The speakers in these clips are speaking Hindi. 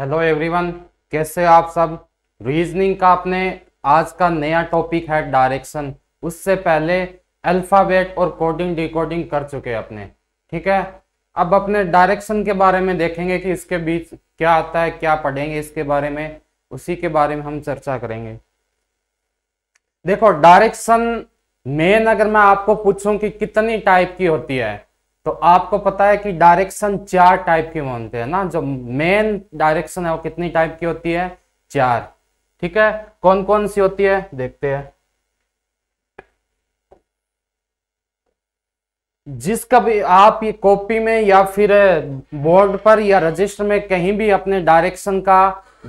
हेलो एवरीवन कैसे आप सब रीजनिंग का अपने आज का नया टॉपिक है डायरेक्शन उससे पहले अल्फ़ाबेट और कोडिंग डिकोडिंग कर चुके अपने ठीक है अब अपने डायरेक्शन के बारे में देखेंगे कि इसके बीच क्या आता है क्या पढ़ेंगे इसके बारे में उसी के बारे में हम चर्चा करेंगे देखो डायरेक्शन मेन अगर मैं आपको पूछूं कि कितनी टाइप की होती है तो आपको पता है कि डायरेक्शन चार टाइप के मानते हैं ना जो मेन डायरेक्शन है वो कितनी टाइप की होती है चार ठीक है कौन कौन सी होती है देखते हैं जिसका भी आप ये कॉपी में या फिर बोर्ड पर या रजिस्टर में कहीं भी अपने डायरेक्शन का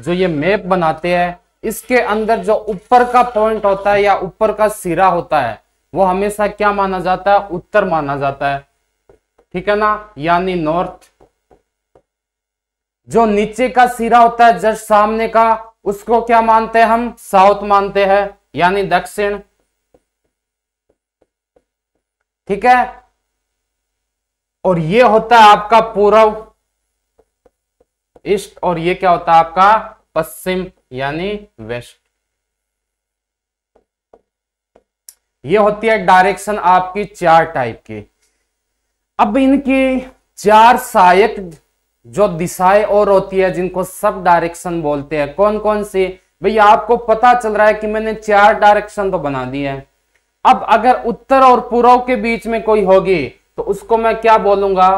जो ये मैप बनाते हैं इसके अंदर जो ऊपर का पॉइंट होता है या ऊपर का सिरा होता है वो हमेशा क्या माना जाता है उत्तर माना जाता है ठीक है ना यानी नॉर्थ जो नीचे का सिरा होता है जस्ट सामने का उसको क्या मानते हैं हम साउथ मानते हैं यानी दक्षिण ठीक है और ये होता है आपका पूर्व ईस्ट और ये क्या होता है आपका पश्चिम यानी वेस्ट ये होती है डायरेक्शन आपकी चार टाइप की अब इनकी चार सहायक जो दिशाएं और होती है जिनको सब डायरेक्शन बोलते हैं कौन कौन सी भैया आपको पता चल रहा है कि मैंने चार डायरेक्शन तो बना दी है अब अगर उत्तर और पूर्व के बीच में कोई होगी तो उसको मैं क्या बोलूंगा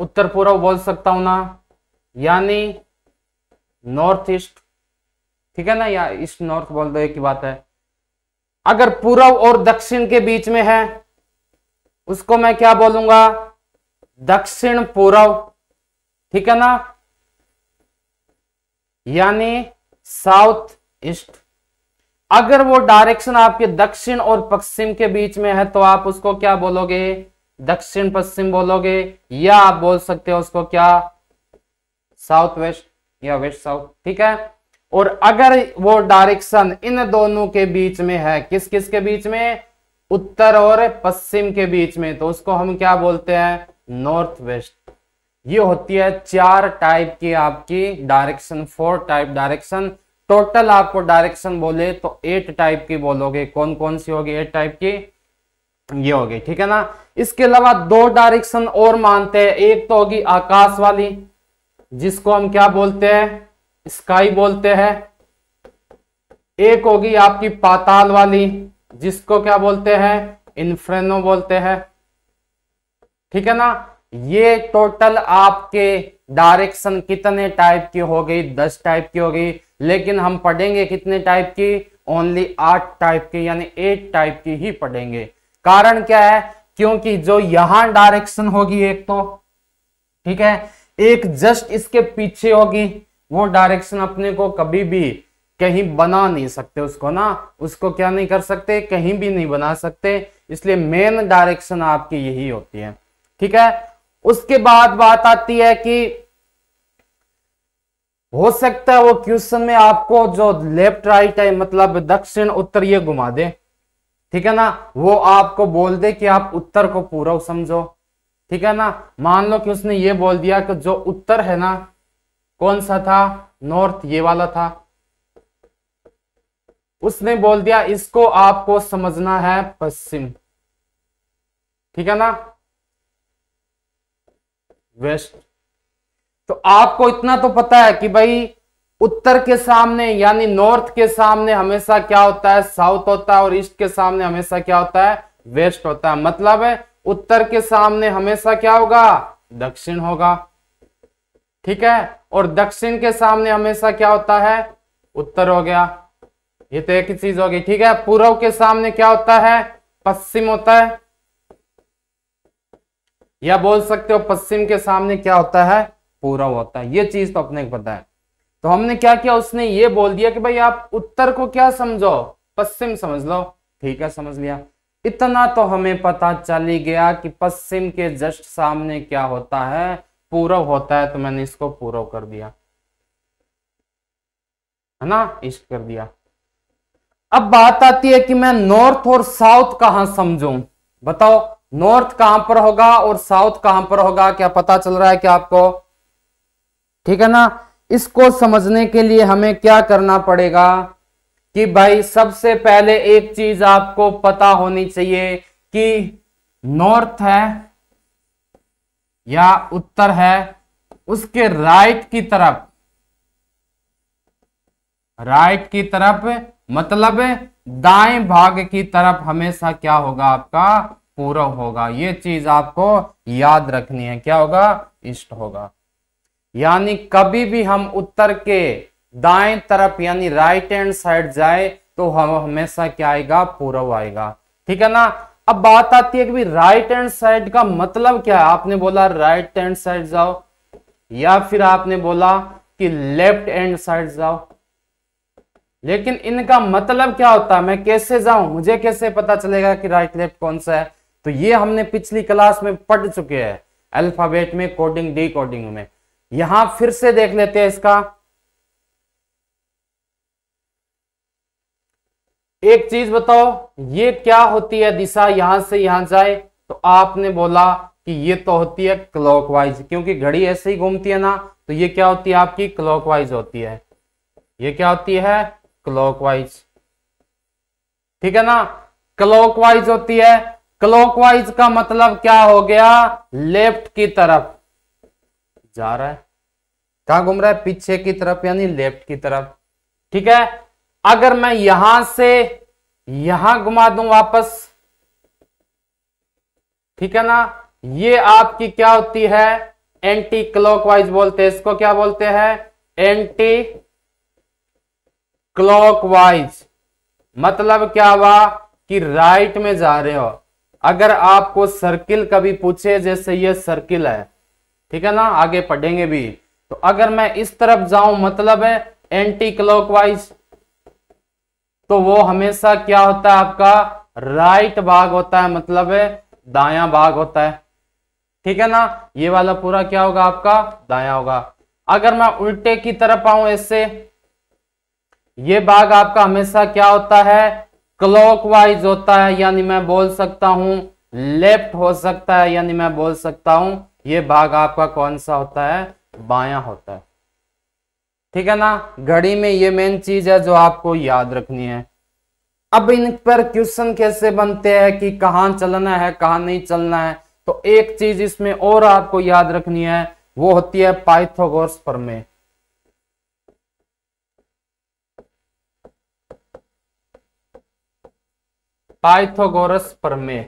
उत्तर पूर्व बोल सकता हूं ना यानी नॉर्थ ईस्ट ठीक है ना या ईस्ट नॉर्थ बोल दो एक ही बात है अगर पूर्व और दक्षिण के बीच में है उसको मैं क्या बोलूंगा दक्षिण पूर्व ठीक है ना यानी साउथ ईस्ट अगर वो डायरेक्शन आपके दक्षिण और पश्चिम के बीच में है तो आप उसको क्या बोलोगे दक्षिण पश्चिम बोलोगे या आप बोल सकते हो उसको क्या साउथ वेस्ट या वेस्ट साउथ ठीक है और अगर वो डायरेक्शन इन दोनों के बीच में है किस किस के बीच में उत्तर और पश्चिम के बीच में तो उसको हम क्या बोलते हैं नॉर्थ वेस्ट ये होती है चार टाइप की आपकी direction four type direction total आपको डायरेक्शन बोले तो एट टाइप की बोलोगे कौन कौन सी होगी एट टाइप की ये होगी ठीक है ना इसके अलावा दो डायरेक्शन और मानते हैं एक तो होगी आकाश वाली जिसको हम क्या बोलते हैं स्काई बोलते हैं एक होगी आपकी पाताल वाली जिसको क्या बोलते हैं इन्फ्रेनो बोलते हैं ठीक है ना ये टोटल आपके डायरेक्शन कितने टाइप की हो गई दस टाइप की हो गई लेकिन हम पढ़ेंगे कितने टाइप की ओनली आठ टाइप की यानी एट टाइप की ही पढ़ेंगे कारण क्या है क्योंकि जो यहां डायरेक्शन होगी एक तो ठीक है एक जस्ट इसके पीछे होगी वो डायरेक्शन अपने को कभी भी कहीं बना नहीं सकते उसको ना उसको क्या नहीं कर सकते कहीं भी नहीं बना सकते इसलिए मेन डायरेक्शन आपकी यही होती है ठीक है उसके बाद बात आती है कि हो सकता है वो क्वेश्चन में आपको जो लेफ्ट राइट है मतलब दक्षिण उत्तर ये घुमा दे ठीक है ना वो आपको बोल दे कि आप उत्तर को पूर्व समझो ठीक है ना मान लो कि उसने ये बोल दिया कि जो उत्तर है ना कौन सा था नॉर्थ ये वाला था उसने बोल दिया इसको आपको समझना है पश्चिम ठीक है ना वेस्ट तो आपको इतना तो पता है कि भाई उत्तर के सामने यानी नॉर्थ के सामने हमेशा क्या होता है साउथ होता है और ईस्ट के सामने हमेशा क्या होता है वेस्ट होता है मतलब है उत्तर के सामने हमेशा क्या होगा दक्षिण होगा ठीक है और दक्षिण के सामने हमेशा क्या होता है उत्तर हो गया ये तो एक ही चीज होगी ठीक है पूर्व के सामने क्या होता है पश्चिम होता है या बोल सकते हो पश्चिम के सामने क्या होता है पूर्व होता है ये चीज तो अपने को पता है तो हमने क्या किया उसने ये बोल दिया कि भाई आप उत्तर को क्या समझो पश्चिम समझ लो ठीक है समझ लिया इतना तो हमें पता ही गया कि पश्चिम के जस्ट सामने क्या होता है पूर्व होता है तो मैंने इसको पूर्व कर दिया है ना इष्ट कर दिया अब बात आती है कि मैं नॉर्थ और साउथ कहां समझू बताओ नॉर्थ कहां पर होगा और साउथ कहां पर होगा क्या पता चल रहा है क्या आपको ठीक है ना इसको समझने के लिए हमें क्या करना पड़ेगा कि भाई सबसे पहले एक चीज आपको पता होनी चाहिए कि नॉर्थ है या उत्तर है उसके राइट की तरफ राइट की तरफ मतलब दाएं भाग की तरफ हमेशा क्या होगा आपका पूर्व होगा ये चीज आपको याद रखनी है क्या होगा इष्ट होगा यानी कभी भी हम उत्तर के दाएं तरफ यानी राइट हैंड साइड जाए तो हम हमेशा क्या आएगा पूर्व आएगा ठीक है ना अब बात आती है कि राइट हैंड साइड का मतलब क्या है आपने बोला राइट हैंड साइड जाओ या फिर आपने बोला कि लेफ्ट हैंड साइड जाओ लेकिन इनका मतलब क्या होता है मैं कैसे जाऊं मुझे कैसे पता चलेगा कि राइट लेफ्ट कौन सा है तो ये हमने पिछली क्लास में पढ़ चुके हैं अल्फाबेट में कोडिंग डी कोडिंग में यहां फिर से देख लेते हैं इसका एक चीज बताओ ये क्या होती है दिशा यहां से यहां जाए तो आपने बोला कि ये तो होती है क्लॉकवाइज क्योंकि घड़ी ऐसे ही घूमती है ना तो ये क्या होती है आपकी क्लॉकवाइज होती है ये क्या होती है क्लॉकवाइज ठीक है ना क्लॉकवाइज होती है क्लॉकवाइज का मतलब क्या हो गया लेफ्ट की तरफ जा रहा है कहा घूम रहा है पीछे की तरफ यानी लेफ्ट की तरफ ठीक है अगर मैं यहां से यहां घुमा दूं वापस ठीक है ना ये आपकी क्या होती है एंटी क्लॉकवाइज बोलते हैं इसको क्या बोलते हैं एंटी क्लॉकवाइज मतलब क्या हुआ कि राइट में जा रहे हो अगर आपको सर्किल कभी पूछे जैसे ये सर्किल है ठीक है ना आगे पढ़ेंगे भी तो अगर मैं इस तरफ जाऊं मतलब है एंटी क्लॉकवाइज तो वो हमेशा क्या होता है आपका राइट भाग होता है मतलब है दाया भाग होता है ठीक है ना ये वाला पूरा क्या होगा आपका दाया होगा अगर मैं उल्टे की तरफ आऊं ऐसे ये भाग आपका हमेशा क्या होता है क्लॉकवाइज होता है यानी मैं बोल सकता हूं लेफ्ट हो सकता है यानी मैं बोल सकता हूं ये भाग आपका कौन सा होता है बाया होता है ठीक है ना घड़ी में ये मेन चीज है जो आपको याद रखनी है अब इन पर क्वेश्चन कैसे बनते हैं कि कहां चलना है कहां नहीं चलना है तो एक चीज इसमें और आपको याद रखनी है वो होती है पाइथोगोर्स प्रमेय पाइथोगोरस प्रमेय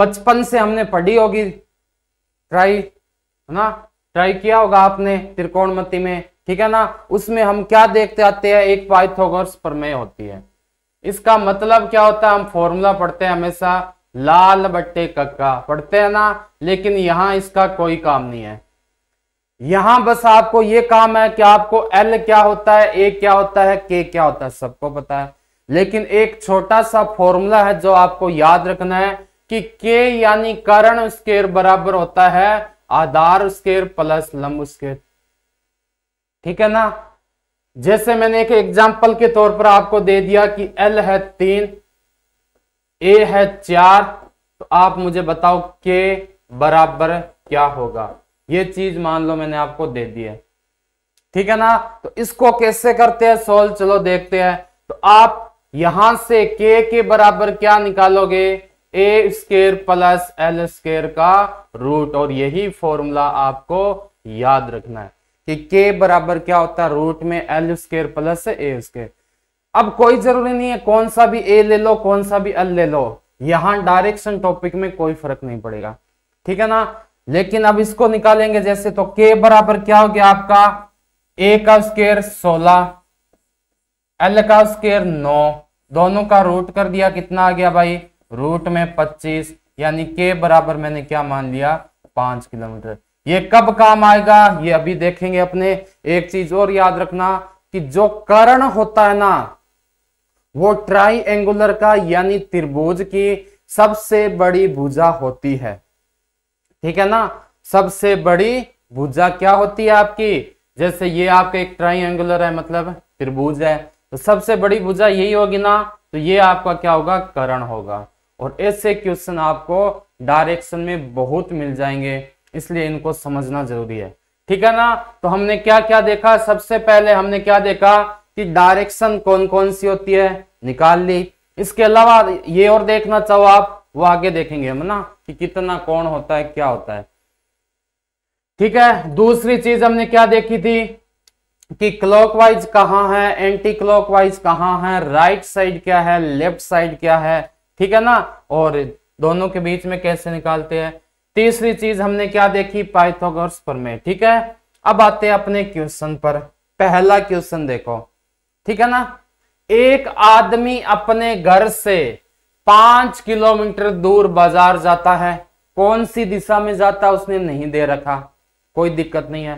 बचपन से हमने पढ़ी होगी ट्राई है ना ट्राई किया होगा आपने मती में ठीक है ना उसमें हम क्या देखते आते हैं एक पाइथोगोरस प्रमेय होती है इसका मतलब क्या होता है हम फॉर्मूला पढ़ते हैं हमेशा लाल बट्टे कक्का पढ़ते हैं ना लेकिन यहां इसका कोई काम नहीं है यहां बस आपको ये काम है कि आपको एल क्या होता है ए क्या होता है के क्या होता है सबको पता है लेकिन एक छोटा सा फॉर्मूला है जो आपको याद रखना है कि के यानी करण स्केयर बराबर होता है आधार स्केर प्लस लंब स्केयर ठीक है ना जैसे मैंने एक एग्जाम्पल के तौर पर आपको दे दिया कि एल है तीन ए है चार तो आप मुझे बताओ के बराबर क्या होगा ये चीज मान लो मैंने आपको दे दी है ठीक है ना तो इसको कैसे करते हैं सोल्व चलो देखते हैं तो आप यहां से k के बराबर क्या निकालोगे A square plus L square का रूट और यही फॉर्मूला आपको याद रखना है कि के बराबर क्या होता है रूट में L square plus A square अब कोई जरूरी नहीं है कौन सा भी ए ले लो कौन सा भी एल ले लो यहां डायरेक्शन टॉपिक में कोई फर्क नहीं पड़ेगा ठीक है ना लेकिन अब इसको निकालेंगे जैसे तो के बराबर क्या हो गया आपका ए का स्केयर सोलह एल का स्केयर नौ दोनों का रूट कर दिया कितना आ गया भाई रूट में पच्चीस यानी के बराबर मैंने क्या मान लिया पांच किलोमीटर ये कब काम आएगा ये अभी देखेंगे अपने एक चीज और याद रखना कि जो कर्ण होता है ना वो ट्राई एंगुलर का यानी त्रिभुज की सबसे बड़ी भुजा होती है ठीक है ना सबसे बड़ी भुजा क्या होती है आपकी जैसे ये आपका एक ट्राइंगुलर है मतलब त्रिभुज है तो सबसे बड़ी भुजा यही होगी ना तो ये आपका क्या होगा करण होगा और ऐसे क्वेश्चन आपको डायरेक्शन में बहुत मिल जाएंगे इसलिए इनको समझना जरूरी है ठीक है ना तो हमने क्या क्या देखा सबसे पहले हमने क्या देखा कि डायरेक्शन कौन कौन सी होती है निकाल ली इसके अलावा ये और देखना चाहो आप वो आगे देखेंगे हम ना कि कितना कौन होता है क्या होता है ठीक है दूसरी चीज हमने क्या देखी थी कि क्लॉकवाइज कहां है एंटी क्लॉकवाइज कहां है राइट साइड क्या है लेफ्ट साइड क्या है ठीक है ना और दोनों के बीच में कैसे निकालते हैं तीसरी चीज हमने क्या देखी पाइथागोरस में ठीक है अब आते हैं अपने क्वेश्चन पर पहला क्वेश्चन देखो ठीक है ना एक आदमी अपने घर से पांच किलोमीटर दूर बाजार जाता है कौन सी दिशा में जाता उसने नहीं दे रखा कोई दिक्कत नहीं है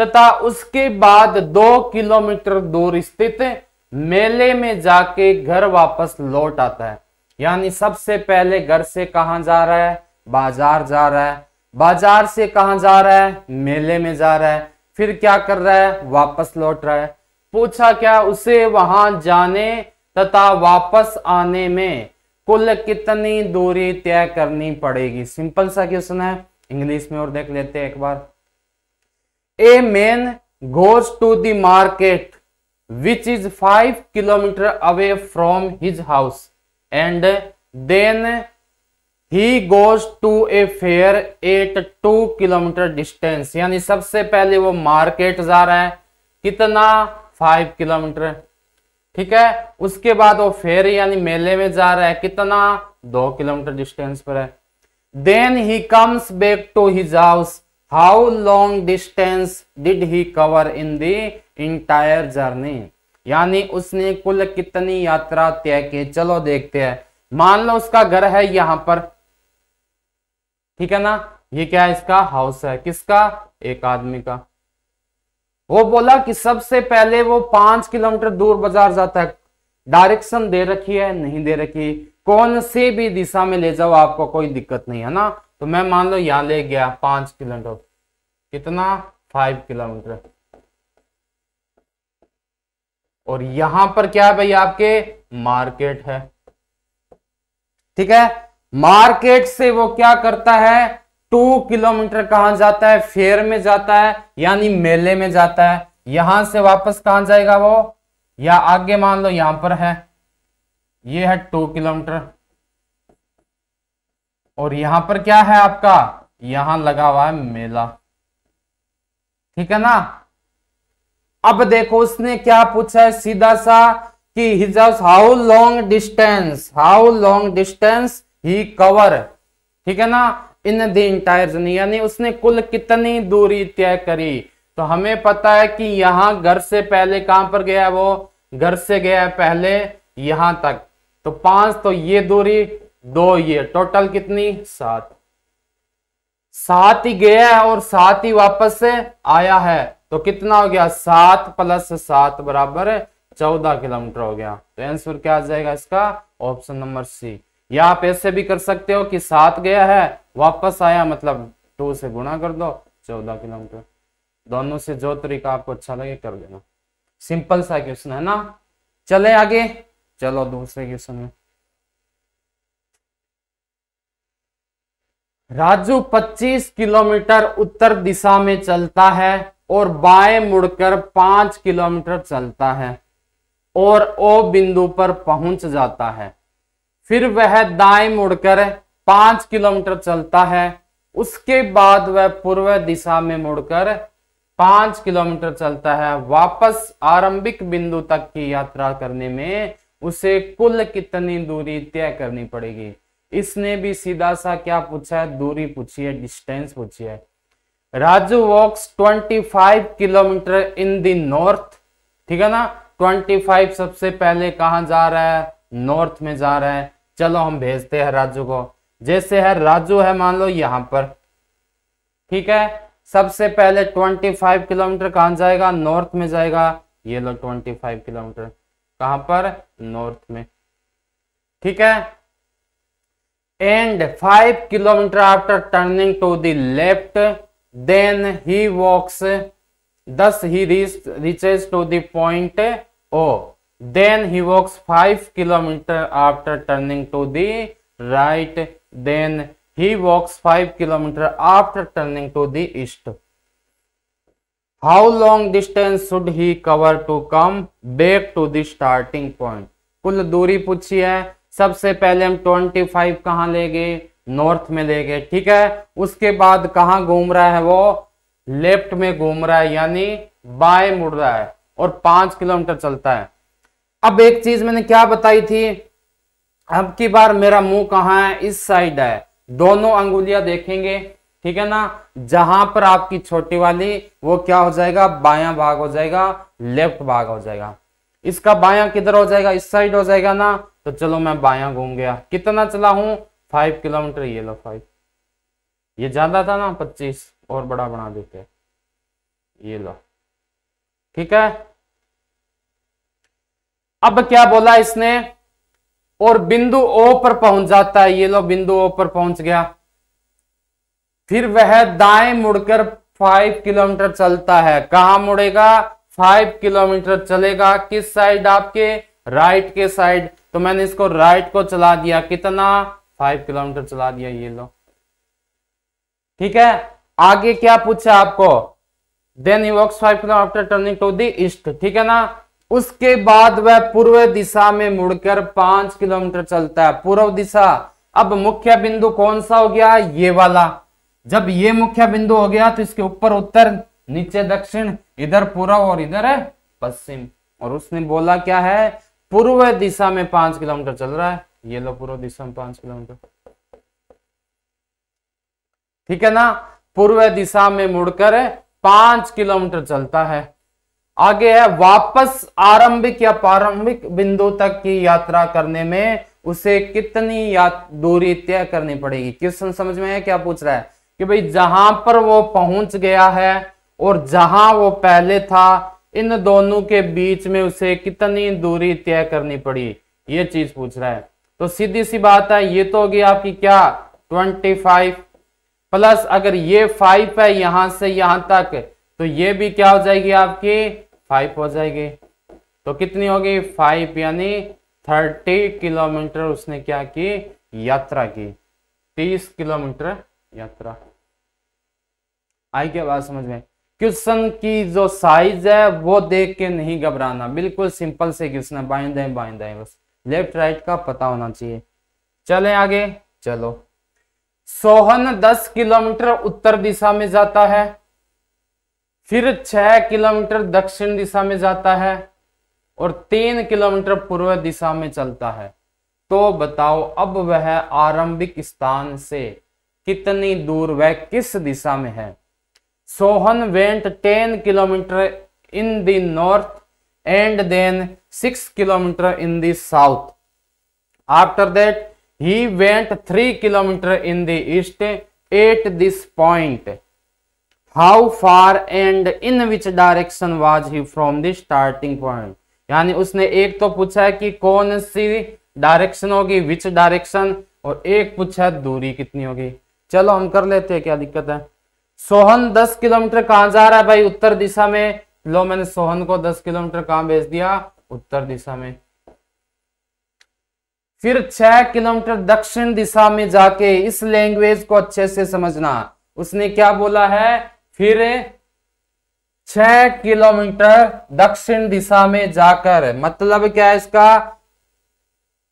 तथा उसके बाद दो किलोमीटर दूर स्थित मेले में जाके घर वापस लौट आता है यानी सबसे पहले घर से कहा जा रहा है बाजार जा रहा है बाजार से कहा जा रहा है मेले में जा रहा है फिर क्या कर रहा है वापस लौट रहा है पूछा क्या उसे वहां जाने तथा वापस आने में कुल कितनी दूरी तय करनी पड़ेगी सिंपल सा क्वेश्चन है इंग्लिश में और देख लेते हैं एक बार a man goes to the market which is five kilometre away from his house and then he goes to a fair at two kilometre distance यानी सबसे पहले वो मार्केट जा रहा है कितना फाइव किलोमीटर ठीक है उसके बाद वो फेर यानी मेले में जा रहा है कितना दो किलोमीटर डिस्टेंस पर है then he comes back to his house how long distance did he cover in the entire journey यानी उसने कुल कितनी यात्रा तय की चलो देखते हैं मान लो उसका घर है यहां पर ठीक है ना ये क्या है इसका हाउस है किसका एक आदमी का वो बोला कि सबसे पहले वो पांच किलोमीटर दूर बाजार जाता है डायरेक्शन दे रखी है नहीं दे रखी कौन से भी दिशा में ले जाओ आपको कोई दिक्कत नहीं है ना तो मैं मान लो यहां ले गया पांच किलोमीटर कितना फाइव किलोमीटर और यहां पर क्या है भाई आपके मार्केट है ठीक है मार्केट से वो क्या करता है टू किलोमीटर कहां जाता है फेयर में जाता है यानी मेले में जाता है यहां से वापस कहां जाएगा वो या आगे मान लो यहां पर है ये है टू किलोमीटर और यहां पर क्या है आपका यहां लगा हुआ है मेला ठीक है ना अब देखो उसने क्या पूछा है सीधा सा कि his house how long distance how long distance he cover ठीक है ना इन द इंटायर जर्नी यानी उसने कुल कितनी दूरी तय करी तो हमें पता है कि यहां घर से पहले कहां पर गया वो घर से गया पहले यहां तक तो पांच तो ये दूरी दो ये टोटल कितनी सात सात ही गया है और सात ही वापस से आया है तो कितना हो गया सात प्लस सात बराबर चौदह किलोमीटर हो गया तो आंसर क्या आ जाएगा इसका ऑप्शन नंबर सी या आप ऐसे भी कर सकते हो कि सात गया है वापस आया मतलब टू से गुणा कर दो चौदह किलोमीटर दोनों से जो तरीका आपको अच्छा लगे कर देना सिंपल सा क्वेश्चन है ना चले आगे चलो दूसरे क्वेश्चन में राजू 25 किलोमीटर उत्तर दिशा में चलता है और बाएं मुड़कर 5 किलोमीटर चलता है और ओ बिंदु पर पहुंच जाता है फिर वह दाएं मुड़कर पांच किलोमीटर चलता है उसके बाद वह पूर्व दिशा में मुड़कर पांच किलोमीटर चलता है वापस आरंभिक बिंदु तक की यात्रा करने में उसे कुल कितनी दूरी तय करनी पड़ेगी इसने भी सीधा सा क्या पूछा है दूरी पूछी है डिस्टेंस पूछी है Raju walks 25 kilometre in the north ठीक है ना 25 सबसे पहले कहा जा रहा है नॉर्थ में जा रहा है चलो हम भेजते हैं राजू को जैसे है राजू है मान लो यहाँ पर ठीक है सबसे पहले 25 किलोमीटर कहाँ जाएगा नॉर्थ में जाएगा ये लो 25 किलोमीटर कहाँ पर नॉर्थ में ठीक है and 5 kilometre after turning to the left then he walks thus he reach reaches to the point O Then he walks 5 kilometer after turning to the right. Then he walks 5 kilometer after turning to the east. How long distance should he cover to come back to the starting point? कुल दूरी पूछी है सबसे पहले हम 25 कहाँ ले गए नॉर्थ में ले गए ठीक है उसके बाद कहाँ घूम रहा है वो लेफ्ट में घूम रहा है यानी बाएं मुड़ रहा है और पांच किलोमीटर चलता है अब एक चीज मैंने क्या बताई थी अब की बार मेरा मुंह कहाँ है इस साइड है दोनों अंगुलियां देखेंगे ठीक है ना जहां पर आपकी छोटी वाली वो क्या हो जाएगा बायां भाग हो जाएगा लेफ्ट भाग हो जाएगा इसका बायां किधर हो जाएगा इस साइड हो जाएगा ना तो चलो मैं बायां घूम गया कितना चला हूं फाइव किलोमीटर ये लो फाइव ये ज्यादा था ना पच्चीस और बड़ा बना देते ये लो ठीक है अब क्या बोला इसने और बिंदु ओ पर पहुंच जाता है ये लो बिंदु ओ पर पहुंच गया फिर वह दाएं मुड़कर फाइव किलोमीटर चलता है कहा मुड़ेगा फाइव किलोमीटर चलेगा किस साइड आपके राइट के साइड तो मैंने इसको राइट को चला दिया कितना फाइव किलोमीटर चला दिया ये लो ठीक है आगे क्या पूछा आपको then you walks five kilometre turning to the east ठीक है ना उसके बाद वह पूर्व दिशा में मुड़कर पांच किलोमीटर चलता है पूर्व दिशा अब मुख्य बिंदु कौन सा हो गया ये वाला जब ये मुख्य बिंदु हो गया तो इसके ऊपर उत्तर नीचे दक्षिण इधर पूर्व और इधर है पश्चिम और उसने बोला क्या है पूर्व दिशा में पांच किलोमीटर चल रहा है ये लो पूर्व दिशा में पांच किलोमीटर ठीक है ना पूर्व दिशा में मुड़कर पांच किलोमीटर चलता है आगे है वापस आरंभिक या प्रारंभिक बिंदु तक की यात्रा करने में उसे कितनी दूरी तय करनी पड़ेगी क्वेश्चन समझ में है क्या पूछ रहा है कि भाई जहां पर वो पहुंच गया है और जहां वो पहले था इन दोनों के बीच में उसे कितनी दूरी तय करनी पड़ी ये चीज पूछ रहा है तो सीधी सी बात है ये तो होगी आपकी क्या ट्वेंटी फाइव प्लस अगर ये फाइव है यहां से यहां तक तो ये भी क्या हो जाएगी आपकी फाइव हो जाएगी तो कितनी होगी फाइव यानी थर्टी किलोमीटर उसने क्या की यात्रा की तीस किलोमीटर यात्रा आई क्या बात समझ में क्वेश्चन की जो साइज है वो देख के नहीं घबराना बिल्कुल सिंपल से क्वेश्चन है बाइंद बाइंद बस लेफ्ट राइट का पता होना चाहिए चले आगे चलो सोहन दस किलोमीटर उत्तर दिशा में जाता है फिर छह किलोमीटर दक्षिण दिशा में जाता है और तीन किलोमीटर पूर्व दिशा में चलता है तो बताओ अब वह आरंभिक स्थान से कितनी दूर वह किस दिशा में है Sohan went ten kilometre in the north and then six kilometre in the south after that he went three kilometre in the east at this point how far and in which direction was he from the starting point यानी उसने एक तो पूछा है कि कौन सी डायरेक्शन होगी विच डायरेक्शन और एक पूछा है दूरी कितनी होगी चलो हम कर लेते हैं क्या दिक्कत है सोहन दस किलोमीटर कहां जा रहा है भाई उत्तर दिशा में लो मैंने सोहन को दस किलोमीटर कहां भेज दिया उत्तर दिशा में फिर छह किलोमीटर दक्षिण दिशा में जाके इस लैंग्वेज को अच्छे से समझना उसने क्या बोला है फिर छह किलोमीटर दक्षिण दिशा में जाकर मतलब क्या है इसका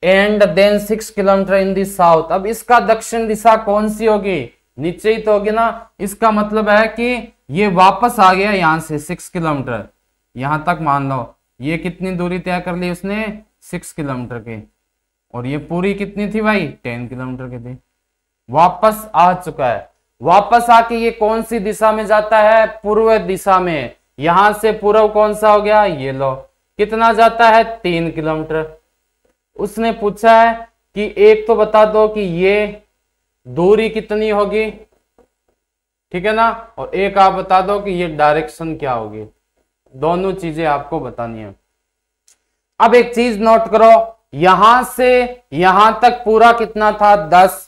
and then six kilometre in the south अब इसका दक्षिण दिशा कौन सी होगी नीचे ही तो होगी ना इसका मतलब है कि ये वापस आ गया यहां से सिक्स किलोमीटर यहां तक मान लो ये कितनी दूरी तय कर ली उसने सिक्स किलोमीटर की और ये पूरी कितनी थी भाई टेन किलोमीटर की थी वापस आ चुका है वापस आके ये कौन सी दिशा में जाता है पूर्व दिशा में यहां से पूर्व कौन सा हो गया ये लो कितना जाता है तीन किलोमीटर उसने पूछा है कि एक तो बता दो कि ये दूरी कितनी होगी ठीक है ना और एक आप बता दो कि ये डायरेक्शन क्या होगी दोनों चीजें आपको बतानी है अब एक चीज नोट करो यहां से यहां तक पूरा कितना था दस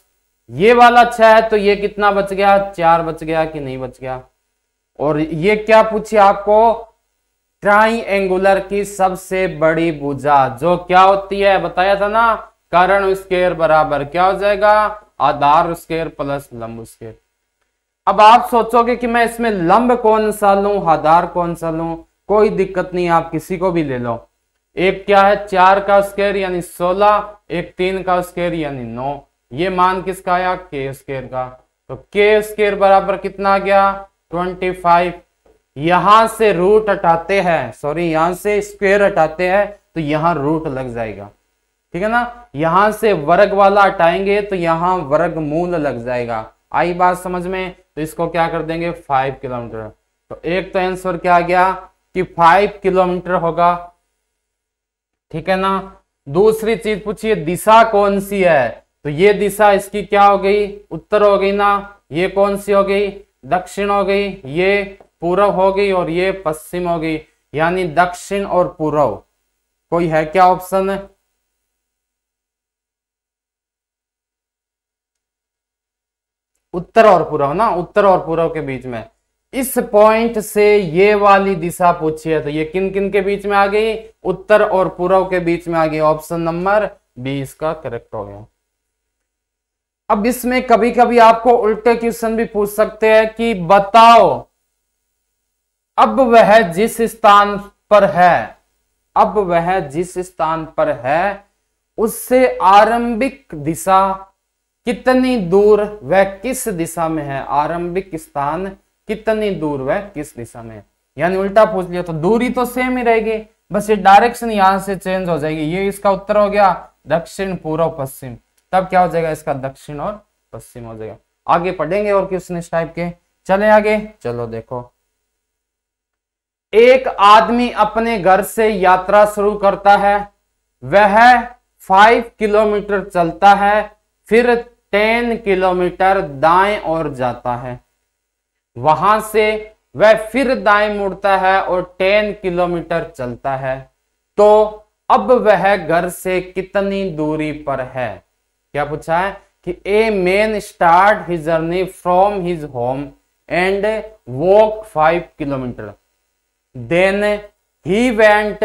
ये वाला छह है तो ये कितना बच गया चार बच गया कि नहीं बच गया और ये क्या पूछिए आपको एंगुलर की सबसे बड़ी भुजा जो क्या होती है बताया था ना कारण स्केयर बराबर क्या हो जाएगा आधार स्केयर प्लस लंब स्केयर अब आप सोचोगे कि मैं इसमें लंब कौन सा लू आधार कौन सा लू कोई दिक्कत नहीं आप किसी को भी ले लो एक क्या है चार का स्केयर यानी सोलह एक तीन का स्केयर यानी नौ ये मान किसका आया के स्केर का तो के स्केयर बराबर कितना गया ट्वेंटी फाइव यहां से रूट हटाते हैं सॉरी यहां से स्क्वेयर हटाते हैं तो यहां रूट लग जाएगा ठीक है ना यहां से वर्ग वाला हटाएंगे तो यहां वर्ग मूल लग जाएगा आई बात समझ में तो इसको क्या कर देंगे फाइव किलोमीटर तो एक तो आंसर क्या आ गया कि फाइव किलोमीटर होगा ठीक है ना दूसरी चीज पूछिए दिशा कौन सी है तो ये दिशा इसकी क्या हो गई उत्तर हो गई ना ये कौन सी हो गई दक्षिण हो गई ये पूर्व हो गई और ये पश्चिम हो गई यानी दक्षिण और पूर्व कोई है क्या ऑप्शन उत्तर और पूर्व ना उत्तर और पूर्व के बीच में इस पॉइंट से ये वाली दिशा पूछी है तो ये किन किन के बीच में आ गई उत्तर और पूर्व के बीच में आ गई ऑप्शन नंबर बी इसका करेक्ट हो गया अब इसमें कभी कभी आपको उल्टे क्वेश्चन भी पूछ सकते हैं कि बताओ अब वह जिस स्थान पर है अब वह जिस स्थान पर है उससे आरंभिक दिशा कितनी दूर वह किस दिशा में है आरंभिक स्थान कितनी दूर वह किस दिशा में है यानी उल्टा पूछ लिया तो दूरी तो सेम ही रहेगी बस ये डायरेक्शन यहां से चेंज हो जाएगी ये इसका उत्तर हो गया दक्षिण पूर्व पश्चिम तब क्या हो जाएगा इसका दक्षिण और पश्चिम हो जाएगा आगे पढ़ेंगे और क्वेश्चन इस टाइप के चले आगे चलो देखो एक आदमी अपने घर से यात्रा शुरू करता है वह फाइव किलोमीटर चलता है फिर टेन किलोमीटर दाएं और जाता है वहां से वह फिर दाएं मुड़ता है और टेन किलोमीटर चलता है तो अब वह घर से कितनी दूरी पर है क्या पूछा है कि a man start his journey from his home and walk five kilometre then he went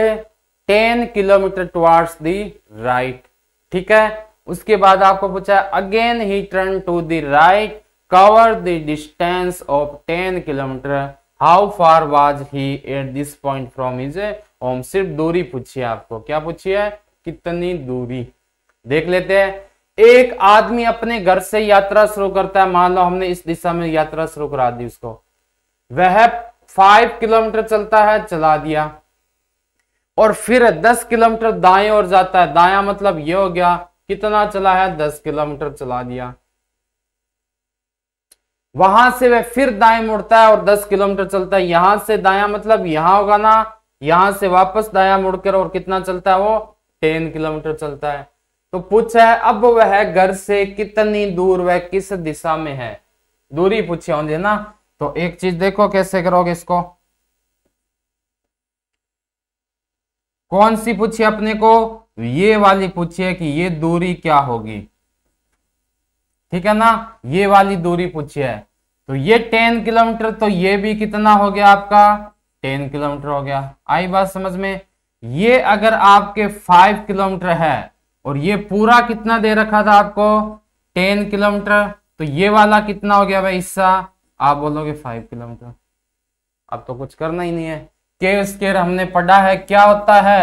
ten kilometre towards the right ठीक है उसके बाद आपको पूछा again he turn to the right cover the distance of ten kilometre how far was he at this point from his home सिर्फ दूरी पूछिए आपको क्या पूछिए कितनी दूरी देख लेते हैं एक आदमी अपने घर से यात्रा शुरू करता है मान लो हमने इस दिशा में यात्रा शुरू करा दी उसको वह फाइव किलोमीटर चलता है चला दिया और फिर दस किलोमीटर दाएं ओर जाता है दाया मतलब यह हो गया कितना चला है दस किलोमीटर चला दिया वहां से वह फिर दाएं मुड़ता है और दस किलोमीटर चलता है यहां से दाया मतलब यहां होगा ना यहां से वापस दाया मुड़कर और कितना चलता है वो टेन किलोमीटर चलता है तो पूछा है अब वह घर से कितनी दूर वह किस दिशा में है दूरी पूछी होंगे ना तो एक चीज देखो कैसे करोगे इसको कौन सी पूछिए अपने को ये वाली पूछिए कि ये दूरी क्या होगी ठीक है ना ये वाली दूरी पूछिए तो ये टेन किलोमीटर तो ये भी कितना हो गया आपका टेन किलोमीटर हो गया आई बात समझ में ये अगर आपके फाइव किलोमीटर है और ये पूरा कितना दे रखा था आपको टेन किलोमीटर तो ये वाला कितना हो गया भाई हिस्सा आप बोलोगे फाइव किलोमीटर अब तो कुछ करना ही नहीं है के स्केर हमने पढ़ा है क्या होता है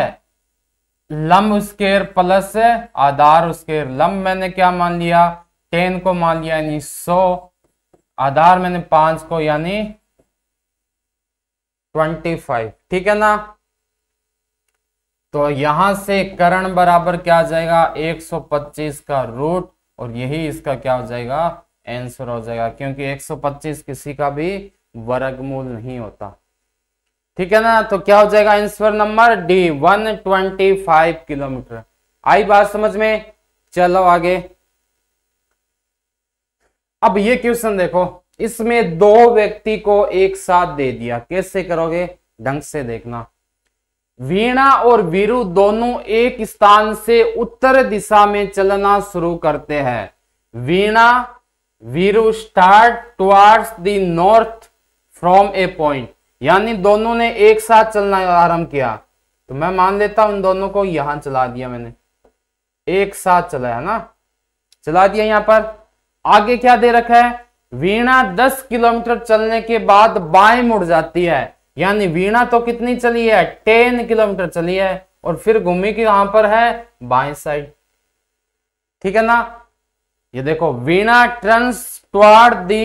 लम स्केर प्लस आधार स्केर लम मैंने क्या मान लिया टेन को मान लिया यानी सो आधार मैंने पांच को यानी ट्वेंटी फाइव ठीक है ना तो यहां से करण बराबर क्या आ जाएगा 125 का रूट और यही इसका क्या हो जाएगा आंसर हो जाएगा क्योंकि 125 किसी का भी वर्गमूल नहीं होता ठीक है ना तो क्या हो जाएगा आंसर नंबर डी 125 किलोमीटर आई बात समझ में चलो आगे अब ये क्वेश्चन देखो इसमें दो व्यक्ति को एक साथ दे दिया कैसे करोगे ढंग से देखना वीणा और वीरु दोनों एक स्थान से उत्तर दिशा में चलना शुरू करते हैं Veena Veeru start towards the north from A point यानी दोनों ने एक साथ चलना आरंभ किया तो मैं मान लेता हूं दोनों को यहां चला दिया मैंने एक साथ चलाया ना चला दिया यहां पर आगे क्या दे रखा है वीणा 10 किलोमीटर चलने के बाद बाएं मुड़ जाती है यानी वीणा तो कितनी चली है टेन किलोमीटर चली है और फिर घूमी की कहां पर है बाई साइड ठीक है ना ये देखो Veena turns toward the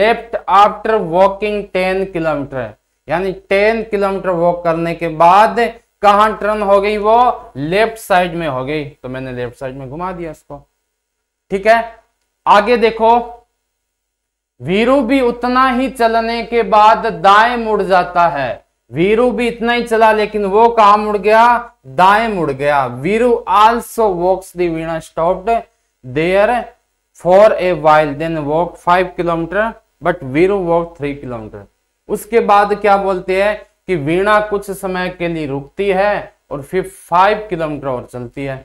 left after walking ten kilometre यानी टेन किलोमीटर वॉक करने के बाद कहां टर्न हो गई वो लेफ्ट साइड में हो गई तो मैंने लेफ्ट साइड में घुमा दिया इसको ठीक है आगे देखो वीरू भी उतना ही चलने के बाद दाएं मुड़ जाता है वीरू भी इतना ही चला लेकिन वो कहा मुड़ गया दाएं मुड़ गया Veeru also walks the Veena stopped there for a while then walk five kilometre but Veeru walk three kilometre उसके बाद क्या बोलते हैं कि वीणा कुछ समय के लिए रुकती है और फिर फाइव किलोमीटर और चलती है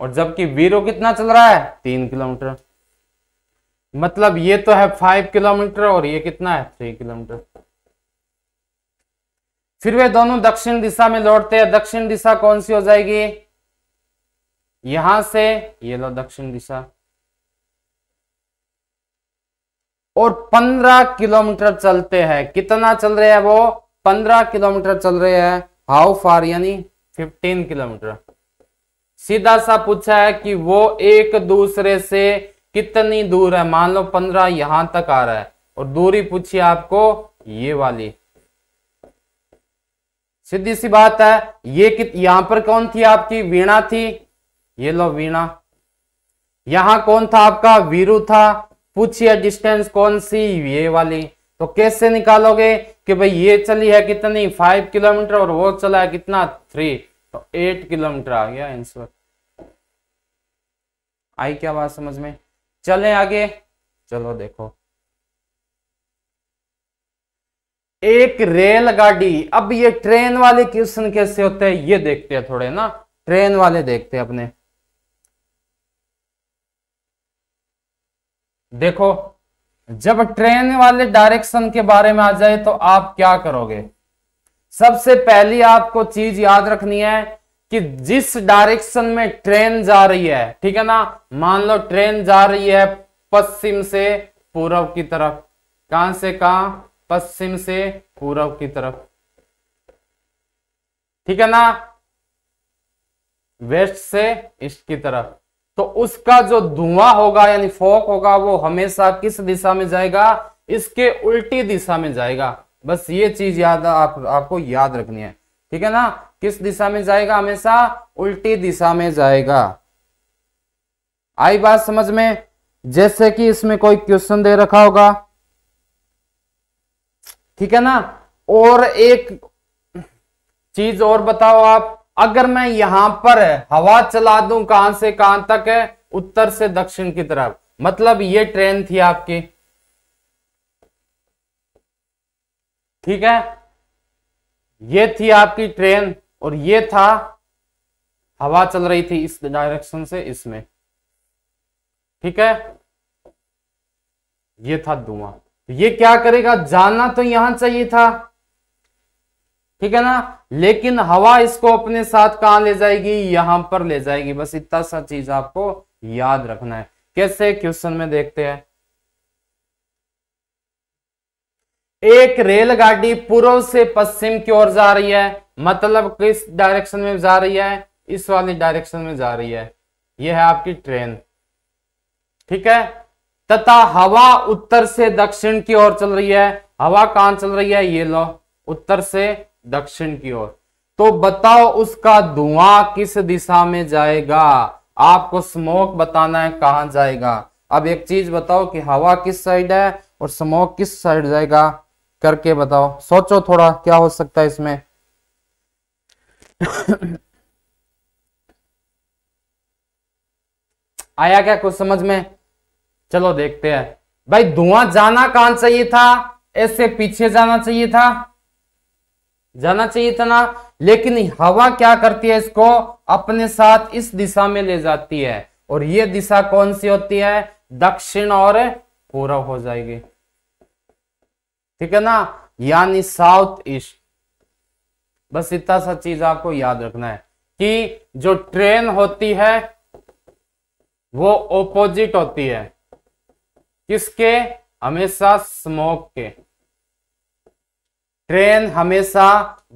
और जबकि वीरो कितना चल रहा है तीन किलोमीटर मतलब ये तो है फाइव किलोमीटर और ये कितना है थ्री किलोमीटर फिर वे दोनों दक्षिण दिशा में लौटते हैं दक्षिण दिशा कौन सी हो जाएगी यहां से ये लो दक्षिण दिशा और पंद्रह किलोमीटर चलते हैं कितना चल रहे हैं वो पंद्रह किलोमीटर चल रहे हैं हाउ फार यानी फिफ्टीन किलोमीटर सीधा सा पूछा है कि वो एक दूसरे से कितनी दूर है मान लो पंद्रह यहां तक आ रहा है और दूरी पूछिए आपको ये वाली सीधी सी बात है ये कित यहां पर कौन थी आपकी वीणा थी ये लो वीणा यहां कौन था आपका वीरू था पूछिए डिस्टेंस कौन सी ये वाली तो कैसे निकालोगे कि भाई ये चली है कितनी फाइव किलोमीटर और वो चला है कितना थ्री तो एट किलोमीटर आ गया आंसर आई क्या बात समझ में चलें आगे चलो देखो एक रेलगाड़ी अब ये ट्रेन वाले क्वेश्चन कैसे होते हैं ये देखते हैं थोड़े ना ट्रेन वाले देखते हैं अपने देखो जब ट्रेन वाले डायरेक्शन के बारे में आ जाए तो आप क्या करोगे सबसे पहली आपको चीज याद रखनी है कि जिस डायरेक्शन में ट्रेन जा रही है ठीक है ना मान लो ट्रेन जा रही है पश्चिम से पूर्व की तरफ कहां से कहा पश्चिम से पूर्व की तरफ ठीक है ना वेस्ट से ईस्ट की तरफ तो उसका जो धुआं होगा यानी फोक होगा वो हमेशा किस दिशा में जाएगा इसके उल्टी दिशा में जाएगा बस ये चीज याद आप, आपको याद रखनी है ठीक है ना किस दिशा में जाएगा हमेशा उल्टी दिशा में जाएगा आई बात समझ में जैसे कि इसमें कोई क्वेश्चन दे रखा होगा ठीक है ना और एक चीज और बताओ आप अगर मैं यहां पर हवा चला दूं कहां से कहां तक है उत्तर से दक्षिण की तरफ मतलब ये ट्रेन थी आपकी ठीक है ये थी आपकी ट्रेन और ये था हवा चल रही थी इस डायरेक्शन से इसमें ठीक है ये था धुआं तो ये क्या करेगा जाना तो यहां चाहिए था ठीक है ना लेकिन हवा इसको अपने साथ कहां ले जाएगी यहां पर ले जाएगी बस इतना सा चीज आपको याद रखना है कैसे क्वेश्चन में देखते हैं एक रेलगाड़ी पूर्व से पश्चिम की ओर जा रही है मतलब किस डायरेक्शन में जा रही है इस वाली डायरेक्शन में जा रही है यह है आपकी ट्रेन ठीक है तथा हवा उत्तर से दक्षिण की ओर चल रही है हवा कहां चल रही है ये लो उत्तर से दक्षिण की ओर तो बताओ उसका धुआं किस दिशा में जाएगा आपको स्मोक बताना है कहां जाएगा अब एक चीज बताओ कि हवा किस साइड है और स्मोक किस साइड जाएगा करके बताओ सोचो थोड़ा क्या हो सकता है इसमें आया क्या कुछ समझ में चलो देखते हैं भाई धुआं जाना कहां चाहिए था ऐसे पीछे जाना चाहिए था जाना चाहिए था ना लेकिन हवा क्या करती है इसको अपने साथ इस दिशा में ले जाती है और ये दिशा कौन सी होती है दक्षिण और पूर्व हो जाएगी ठीक है ना यानी साउथ ईस्ट बस इतना सा चीज आपको याद रखना है कि जो ट्रेन होती है वो ओपोजिट होती है किसके हमेशा स्मोक के ट्रेन हमेशा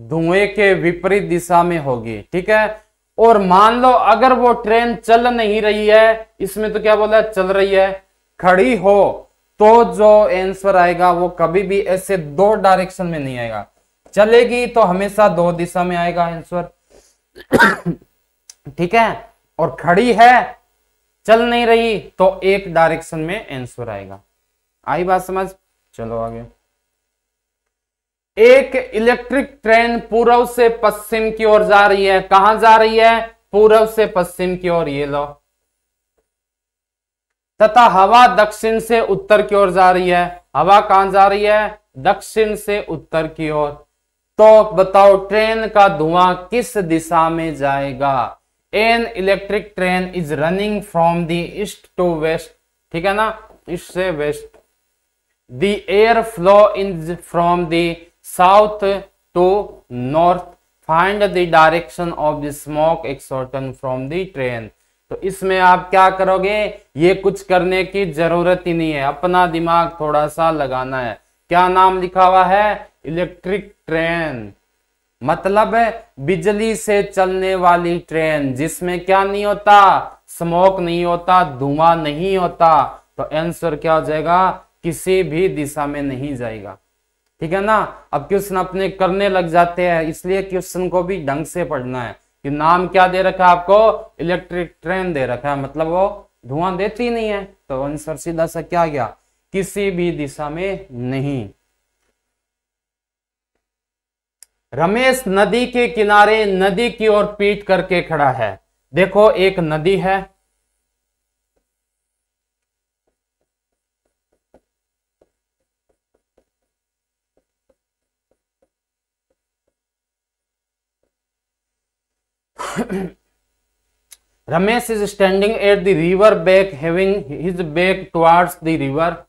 धुएं के विपरीत दिशा में होगी ठीक है और मान लो अगर वो ट्रेन चल नहीं रही है इसमें तो क्या बोला है चल रही है खड़ी हो तो जो आंसर आएगा वो कभी भी ऐसे दो डायरेक्शन में नहीं आएगा चलेगी तो हमेशा दो दिशा में आएगा आंसर ठीक है और खड़ी है चल नहीं रही तो एक डायरेक्शन में आंसर आएगा आई बात समझ चलो आगे एक इलेक्ट्रिक ट्रेन पूर्व से पश्चिम की ओर जा रही है कहां जा रही है पूर्व से पश्चिम की ओर ये लो तथा हवा दक्षिण से उत्तर की ओर जा रही है हवा कहां जा रही है दक्षिण से उत्तर की ओर तो बताओ ट्रेन का धुआं किस दिशा में जाएगा an electric train is running from the east to west ठीक है ना ईस्ट से west the air flow in from the south to north find the direction of the smoke exhorted from the train तो इसमें आप क्या करोगे ये कुछ करने की जरूरत ही नहीं है अपना दिमाग थोड़ा सा लगाना है क्या नाम लिखा हुआ है इलेक्ट्रिक ट्रेन मतलब है बिजली से चलने वाली ट्रेन जिसमें क्या नहीं होता स्मोक नहीं होता धुआं नहीं होता तो आंसर क्या हो जाएगा किसी भी दिशा में नहीं जाएगा ठीक है ना अब क्वेश्चन अपने करने लग जाते हैं इसलिए क्वेश्चन को भी ढंग से पढ़ना है कि नाम क्या दे रखा है आपको इलेक्ट्रिक ट्रेन दे रखा है मतलब वो धुआं देती नहीं है तो आंसर सीधा सा क्या गया किसी भी दिशा में नहीं रमेश नदी के किनारे नदी की ओर पीट करके खड़ा है देखो एक नदी है Ramesh is standing at the river bank having his back towards the river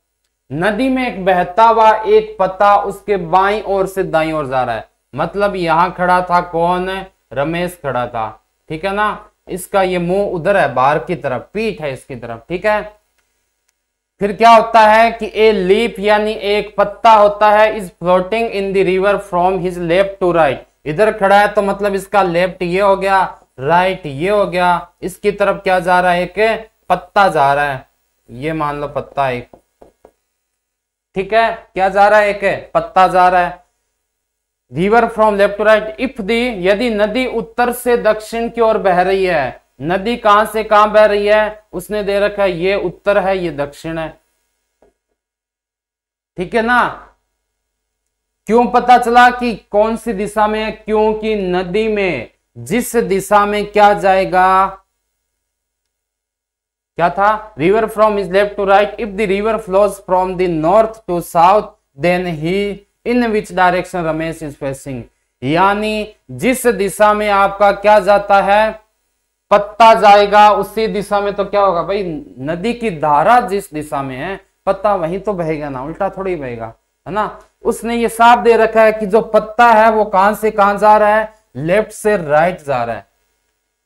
नदी में एक बहता हुआ एक पत्ता उसके बाई ओर से दाई और जा रहा है मतलब यहाँ खड़ा था कौन रमेश खड़ा था ठीक है ना इसका ये मुंह उधर है बाहर की तरफ पीठ है इसकी तरफ ठीक है फिर क्या होता है कि ए लीफ यानी एक पत्ता होता है is floating in the river from his left to right इधर खड़ा है तो मतलब इसका लेफ्ट ये हो गया राइट ये हो गया इसकी तरफ क्या जा रहा है एक पत्ता जा रहा है ये मान लो पत्ता एक ठीक है क्या जा रहा है एक पत्ता जा रहा है river from left to right if the यदि नदी उत्तर से दक्षिण की ओर बह रही है नदी कहां से कहां बह रही है उसने दे रखा है ये उत्तर है ये दक्षिण है ठीक है ना क्यों पता चला कि कौन सी दिशा में है क्योंकि नदी में जिस दिशा में क्या जाएगा क्या था river from is left to right if the river flows from the north to south then he in which direction Ramesh is facing यानी जिस दिशा में आपका क्या जाता है पत्ता जाएगा उसी दिशा में तो क्या होगा भाई नदी की धारा जिस दिशा में है पत्ता वहीं तो बहेगा ना उल्टा थोड़ी बहेगा है ना उसने ये साफ दे रखा है कि जो पत्ता है वो कहां से कहां जा रहा है लेफ्ट से राइट जा रहा है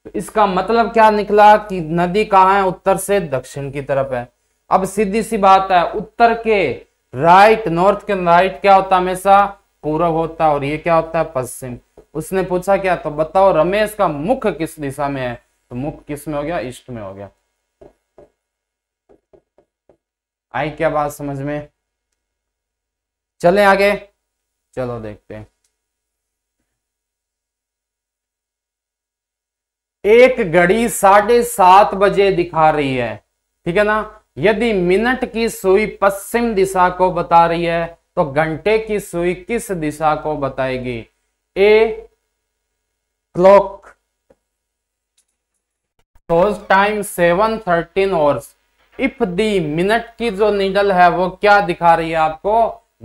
तो इसका मतलब क्या निकला कि नदी कहां है उत्तर से दक्षिण की तरफ है अब सीधी सी बात है उत्तर के राइट नॉर्थ के राइट क्या होता हमेशा पूर्व होता और ये क्या होता है पश्चिम उसने पूछा क्या तो बताओ रमेश का मुख किस दिशा में है तो मुख किस में हो गया ईस्ट में हो गया आई क्या बात समझ में चले आगे चलो देखते हैं एक घड़ी साढ़े सात बजे दिखा रही है ठीक है ना यदि मिनट की सुई पश्चिम दिशा को बता रही है तो घंटे की सुई किस दिशा को बताएगी a clock time seven thirteen overs if the minute की जो निडल है वो क्या दिखा रही है आपको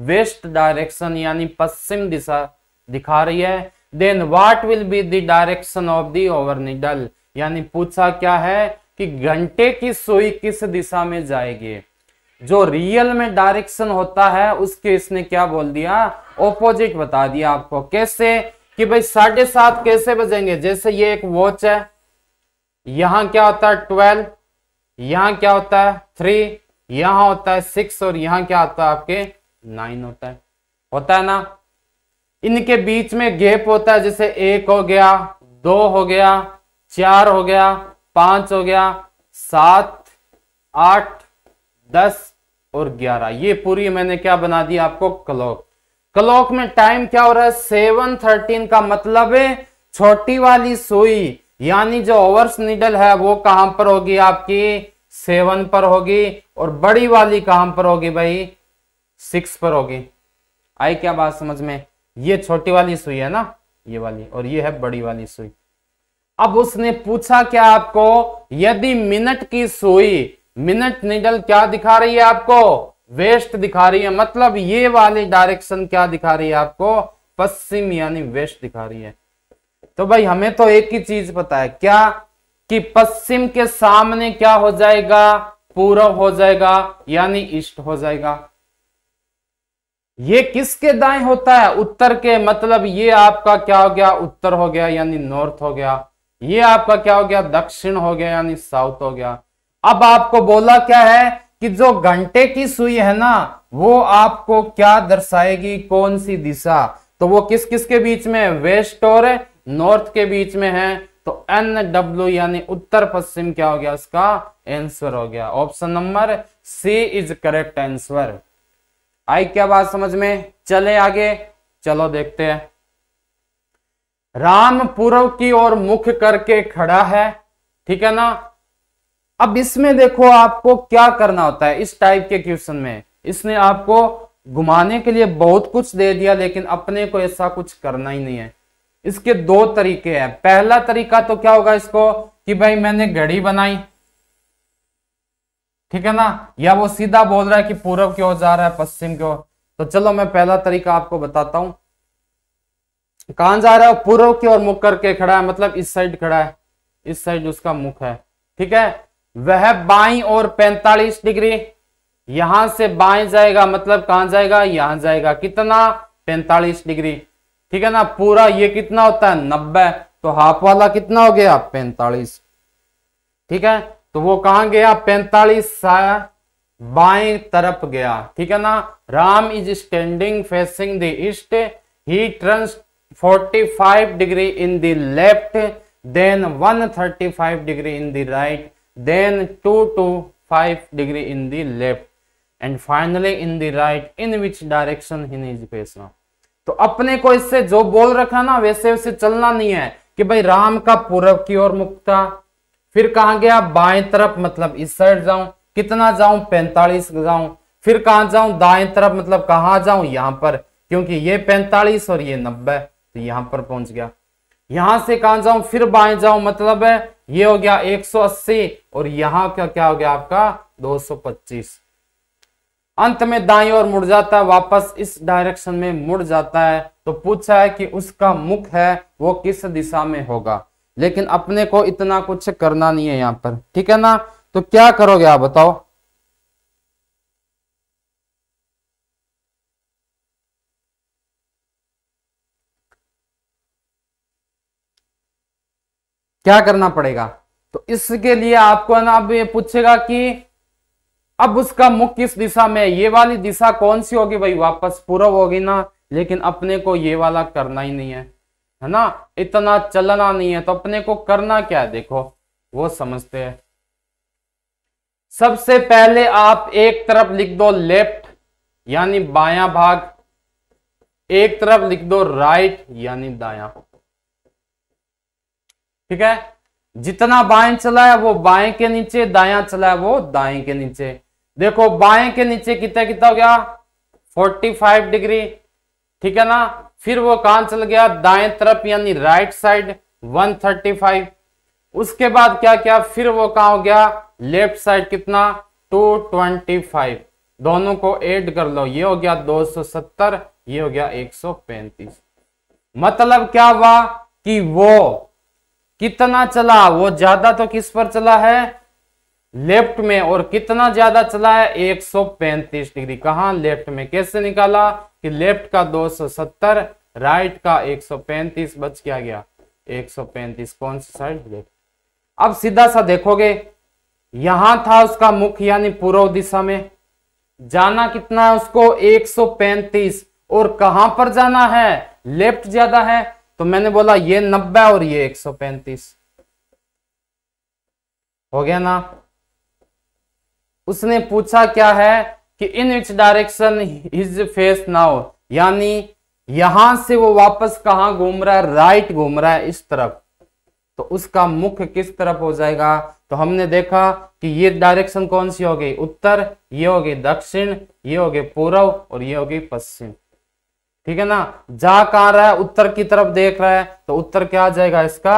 वेस्ट डायरेक्शन यानी पश्चिम दिशा दिखा रही है then what will be the direction of the over needle यानी पूछा क्या है कि घंटे की सुई किस दिशा में जाएगी जो रियल में डायरेक्शन होता है उसके इसने क्या बोल दिया ऑपोजिट बता दिया आपको कैसे कि भाई साढ़े सात कैसे बजेंगे जैसे ये एक वॉच है यहां क्या होता है ट्वेल्व यहां क्या होता है थ्री यहां होता है सिक्स और यहां क्या होता है आपके नाइन होता है होता है ना इनके बीच में गैप होता है जैसे एक हो गया दो हो गया चार हो गया पांच हो गया सात आठ दस और ग्यारह ये पूरी मैंने क्या बना दी आपको क्लॉक क्लॉक में टाइम क्या हो रहा है सेवन थर्टीन का मतलब है छोटी वाली सुई यानी जो ओवर्स निडल है वो कहां पर होगी आपकी सेवन पर होगी और बड़ी वाली कहां पर होगी भाई सिक्स पर होगी आई क्या बात समझ में ये छोटी वाली सुई है ना ये वाली और ये है बड़ी वाली सुई अब उसने पूछा क्या आपको यदि मिनट की सुई मिनट निडल क्या दिखा रही है आपको वेस्ट दिखा रही है मतलब ये वाली डायरेक्शन क्या दिखा रही है आपको पश्चिम यानी वेस्ट दिखा रही है तो भाई हमें तो एक ही चीज पता है क्या कि पश्चिम के सामने क्या हो जाएगा पूर्व हो जाएगा यानी ईस्ट हो जाएगा ये किसके दाएं होता है उत्तर के मतलब ये आपका क्या हो गया उत्तर हो गया यानी नॉर्थ हो गया ये आपका क्या हो गया दक्षिण हो गया यानी साउथ हो गया अब आपको बोला क्या है कि जो घंटे की सुई है ना वो आपको क्या दर्शाएगी कौन सी दिशा तो वो किस किस के बीच में है वेस्ट और नॉर्थ के बीच में है तो एन डब्ल्यू यानी उत्तर पश्चिम क्या हो गया इसका आंसर हो गया option number C is correct answer आई क्या बात समझ में चले आगे चलो देखते हैं राम पूर्व की ओर मुख करके खड़ा है ठीक है ना अब इसमें देखो आपको क्या करना होता है इस टाइप के क्वेश्चन में इसने आपको घुमाने के लिए बहुत कुछ दे दिया लेकिन अपने को ऐसा कुछ करना ही नहीं है इसके दो तरीके हैं पहला तरीका तो क्या होगा इसको कि भाई मैंने घड़ी बनाई ठीक है ना या वो सीधा बोल रहा है कि पूर्व की ओर जा रहा है पश्चिम की ओर तो चलो मैं पहला तरीका आपको बताता हूं कहां जा रहा है पूर्व की ओर मुख करके खड़ा है मतलब इस साइड खड़ा है इस साइड उसका मुख है ठीक है वह बाई और 45 डिग्री यहां से बाएं जाएगा मतलब कहां जाएगा यहां जाएगा कितना 45 डिग्री ठीक है ना पूरा ये कितना होता है नब्बे तो हाफ वाला कितना हो गया पैंतालीस ठीक है तो वो कहां गया पैंतालीस बाई तरफ गया ठीक है ना Ram is standing facing the east he turns 45 degree in the left then 135 degree in the right then 2 to 5 degree in the left and finally in the right in which direction he is फेसना तो अपने को इससे जो बोल रखा ना वैसे वैसे चलना नहीं है कि भाई राम का पूर्व की ओर मुक्ता फिर कहा गया बाएं तरफ मतलब इस साइड जाऊं कितना जाऊं पैंतालीस जाऊं फिर कहा जाऊं दाएं तरफ मतलब कहा जाऊं यहां पर क्योंकि ये पैंतालीस और ये नब्बे तो यहां पर पहुंच गया यहां से कहा जाऊं फिर बाएं जाऊं मतलब है ये हो गया 180 और यहां का क्या हो गया आपका 225 अंत में दाई और मुड़ जाता है वापस इस डायरेक्शन में मुड़ जाता है तो पूछा है कि उसका मुख है वो किस दिशा में होगा लेकिन अपने को इतना कुछ करना नहीं है यहाँ पर ठीक है ना तो क्या करोगे आप बताओ क्या करना पड़ेगा तो इसके लिए आपको ना अब ये पूछेगा कि अब उसका मुख किस दिशा में ये वाली दिशा कौन सी होगी भाई वापस पूर्व होगी ना लेकिन अपने को ये वाला करना ही नहीं है है ना इतना चलना नहीं है तो अपने को करना क्या है देखो वो समझते हैं सबसे पहले आप एक तरफ लिख दो लेफ्ट यानी बायां भाग एक तरफ लिख दो राइट यानी दायां ठीक है जितना बाएं चला है वो बाएं के नीचे दाया चला है वो दाएं के नीचे देखो बाएं के नीचे कितना कितना हो गया 45 डिग्री ठीक है ना फिर वो कहां चल गया दाएं तरफ यानी राइट साइड 135 उसके बाद क्या क्या फिर वो कहा हो गया लेफ्ट साइड कितना 225 दोनों को ऐड कर लो ये हो गया 270 ये हो गया 135 मतलब क्या हुआ कि वो कितना चला वो ज्यादा तो किस पर चला है लेफ्ट में और कितना ज्यादा चला है 135 डिग्री कहा लेफ्ट में कैसे निकाला कि लेफ्ट का 270 राइट का 135 बच क्या गया 135 कौन सी साइड लेफ्ट अब सीधा सा देखोगे यहां था उसका मुख यानी पूर्व दिशा में जाना कितना है उसको 135 और कहां पर जाना है लेफ्ट ज्यादा है तो मैंने बोला ये नब्बे और ये एक सौ पैंतीस हो गया ना उसने पूछा क्या है कि in which direction his face now यानी यहां से वो वापस कहा घूम रहा है राइट घूम रहा है इस तरफ तो उसका मुख किस तरफ हो जाएगा तो हमने देखा कि ये डायरेक्शन कौन सी हो गई उत्तर ये हो गई दक्षिण ये हो गई पूर्व और ये हो गई पश्चिम ठीक है ना जा कहां रहा है उत्तर की तरफ देख रहा है तो उत्तर क्या आ जाएगा इसका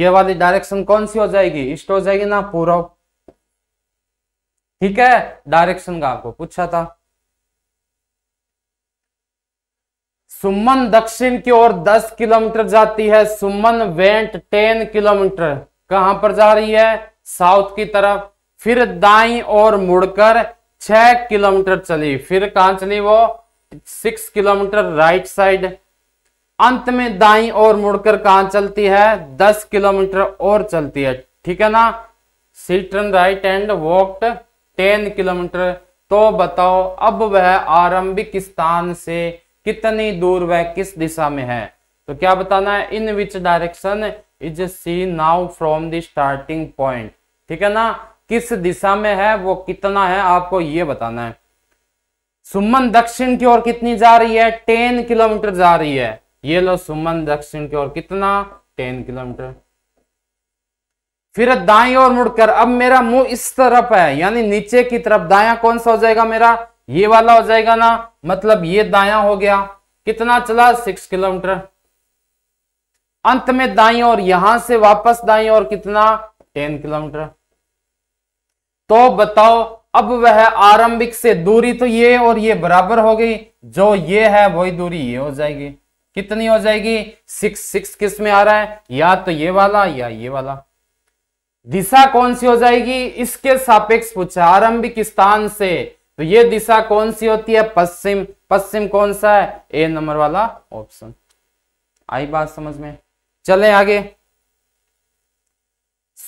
ये वाली डायरेक्शन कौन सी हो जाएगी ईस्ट हो जाएगी ना पूर्व ठीक है डायरेक्शन का आपको पूछा था सुमन दक्षिण की ओर 10 किलोमीटर जाती है सुमन वेंट 10 किलोमीटर कहां पर जा रही है साउथ की तरफ फिर दाई और मुड़कर 6 किलोमीटर चली फिर कहां चली वो सिक्स किलोमीटर राइट साइड अंत में दाई और मुड़कर कहा चलती है दस किलोमीटर और चलती है ठीक है ना C turn right and walk ten kilometre तो बताओ अब वह आरंभिक स्थान से कितनी दूर वह किस दिशा में है तो क्या बताना है in which direction is C now from the starting point ठीक है ना किस दिशा में है वो कितना है आपको ये बताना है सुमन दक्षिण की ओर कितनी जा रही है टेन किलोमीटर जा रही है ये लो सुमन दक्षिण की ओर कितना टेन किलोमीटर फिर दाई ओर मुड़कर अब मेरा मुंह इस तरफ है यानी नीचे की तरफ दाया कौन सा हो जाएगा मेरा ये वाला हो जाएगा ना मतलब ये दाया हो गया कितना चला सिक्स किलोमीटर अंत में दाई और यहां से वापस दाई और कितना टेन किलोमीटर तो बताओ अब वह आरंभिक से दूरी तो ये और ये बराबर हो गई जो ये है वही दूरी ये हो जाएगी कितनी हो जाएगी सिक्स सिक्स किस में आ रहा है या तो ये वाला या ये वाला दिशा कौन सी हो जाएगी इसके सापेक्ष पूछा आरंभिक स्थान से तो ये दिशा कौन सी होती है पश्चिम पश्चिम कौन सा है ए नंबर वाला ऑप्शन आई बात समझ में चले आगे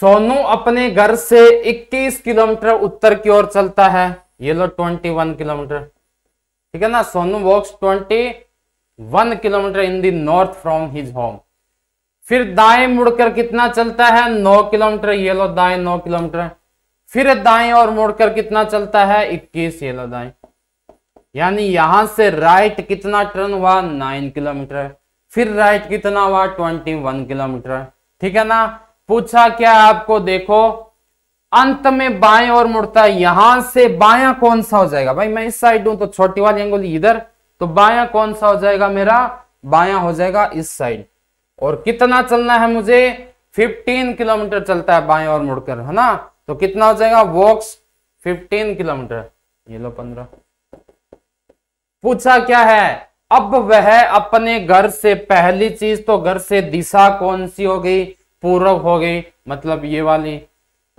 सोनू अपने घर से 21 किलोमीटर उत्तर की ओर चलता है ये लो 21 किलोमीटर ठीक है ना Sonu walks 21 kilometre in the north from his home फिर दाएं मुड़कर कितना चलता है 9 किलोमीटर ये लो दाएं 9 किलोमीटर फिर दाएं और मुड़कर कितना चलता है 21 ये लो दाएं यानी यहां से राइट कितना टर्न हुआ 9 किलोमीटर फिर राइट कितना हुआ 21 किलोमीटर ठीक है ना पूछा क्या आपको देखो अंत में बाएं और मुड़ता यहां से बाया कौन सा हो जाएगा भाई मैं इस साइड हूं तो छोटी वाली एंगल इधर तो बाया कौन सा हो जाएगा मेरा बाया हो जाएगा इस साइड और कितना चलना है मुझे 15 किलोमीटर चलता है बाएं और मुड़कर है ना तो कितना हो जाएगा वॉक्स 15 किलोमीटर ये लो 15 पूछा क्या है अब वह अपने घर से पहली चीज तो घर से दिशा कौन सी हो गई पूर्व हो गई मतलब ये वाली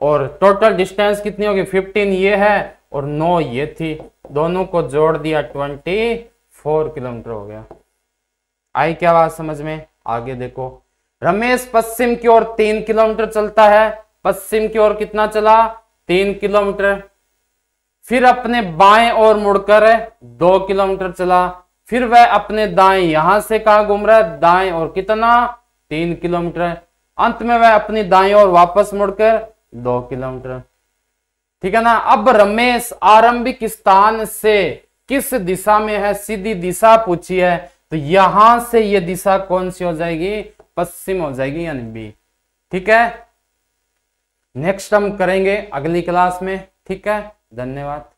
और टोटल डिस्टेंस कितनी होगी 15 ये है और 9 ये थी दोनों को जोड़ दिया 24 किलोमीटर हो गया आई क्या बात समझ में आगे देखो रमेश पश्चिम की ओर तीन किलोमीटर चलता है पश्चिम की ओर कितना चला तीन किलोमीटर फिर अपने बाएं ओर मुड़कर दो किलोमीटर चला फिर वह अपने दाएं यहां से कहा घूम रहा है दाएं और कितना तीन किलोमीटर अंत में वह अपनी दाई ओर वापस मुड़कर दो किलोमीटर ठीक है ना अब रमेश आरंभिक स्थान से किस दिशा में है सीधी दिशा पूछी है तो यहां से ये दिशा कौन सी हो जाएगी पश्चिम हो जाएगी यानी बी ठीक है नेक्स्ट हम करेंगे अगली क्लास में ठीक है धन्यवाद